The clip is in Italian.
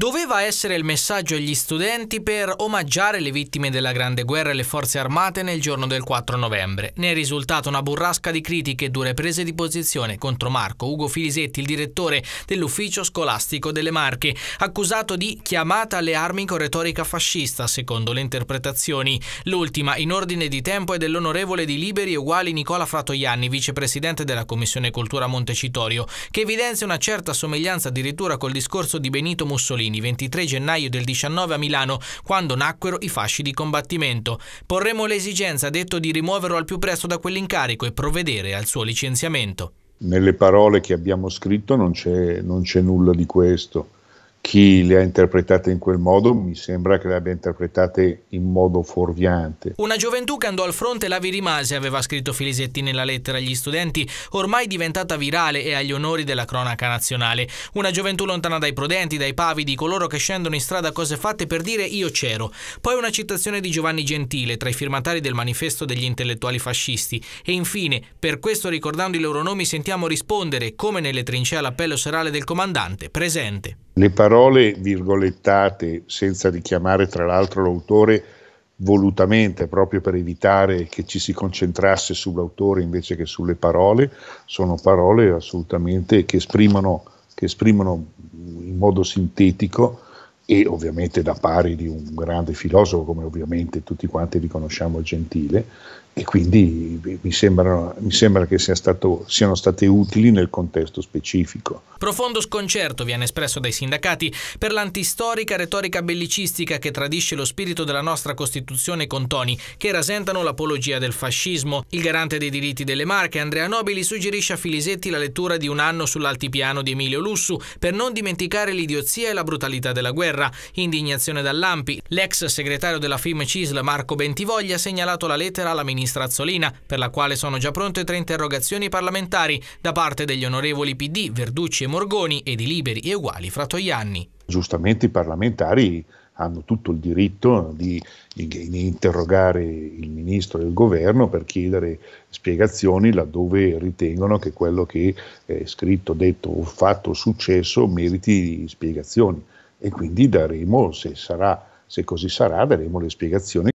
Då doveva essere il messaggio agli studenti per omaggiare le vittime della Grande Guerra e le forze armate nel giorno del 4 novembre. Ne è risultata una burrasca di critiche e dure prese di posizione contro Marco Ugo Filisetti, il direttore dell'ufficio scolastico delle Marche, accusato di chiamata alle armi con retorica fascista, secondo le interpretazioni. L'ultima, in ordine di tempo, è dell'onorevole di Liberi e Uguali Nicola Fratoianni, vicepresidente della Commissione Cultura Montecitorio, che evidenzia una certa somiglianza addirittura col discorso di Benito Mussolini, 20 23 gennaio del 19 a Milano, quando nacquero i fasci di combattimento. Porremo l'esigenza, detto, di rimuoverlo al più presto da quell'incarico e provvedere al suo licenziamento. Nelle parole che abbiamo scritto non c'è nulla di questo chi le ha interpretate in quel modo mi sembra che le abbia interpretate in modo fuorviante. Una gioventù che andò al fronte la vi rimase, aveva scritto Filisetti nella lettera agli studenti, ormai diventata virale e agli onori della cronaca nazionale. Una gioventù lontana dai prudenti, dai pavidi, coloro che scendono in strada cose fatte per dire io c'ero. Poi una citazione di Giovanni Gentile, tra i firmatari del manifesto degli intellettuali fascisti. E infine, per questo ricordando i loro nomi sentiamo rispondere, come nelle trincee all'appello serale del comandante, presente. Le parole virgolettate, senza richiamare tra l'altro l'autore volutamente, proprio per evitare che ci si concentrasse sull'autore invece che sulle parole, sono parole assolutamente che esprimono, che esprimono in modo sintetico e ovviamente da pari di un grande filosofo come ovviamente tutti quanti riconosciamo Gentile, e quindi mi, sembrano, mi sembra che sia stato, siano state utili nel contesto specifico. Profondo sconcerto viene espresso dai sindacati per l'antistorica retorica bellicistica che tradisce lo spirito della nostra Costituzione con toni che rasentano l'apologia del fascismo. Il garante dei diritti delle Marche, Andrea Nobili, suggerisce a Filisetti la lettura di un anno sull'altipiano di Emilio Lussu per non dimenticare l'idiozia e la brutalità della guerra. Indignazione dall'Ampi, l'ex segretario della FIM CISL Marco Bentivoglia ha segnalato la lettera alla ministra strazzolina, per la quale sono già pronte tre interrogazioni parlamentari da parte degli onorevoli PD, Verducci e Morgoni e di Liberi e Uguali Fratoianni. Giustamente i parlamentari hanno tutto il diritto di, di, interrogare il ministro del governo per chiedere spiegazioni laddove ritengono che quello che è scritto, detto o fatto, successo meriti spiegazioni e quindi daremo, se, sarà, se così sarà, daremo le spiegazioni.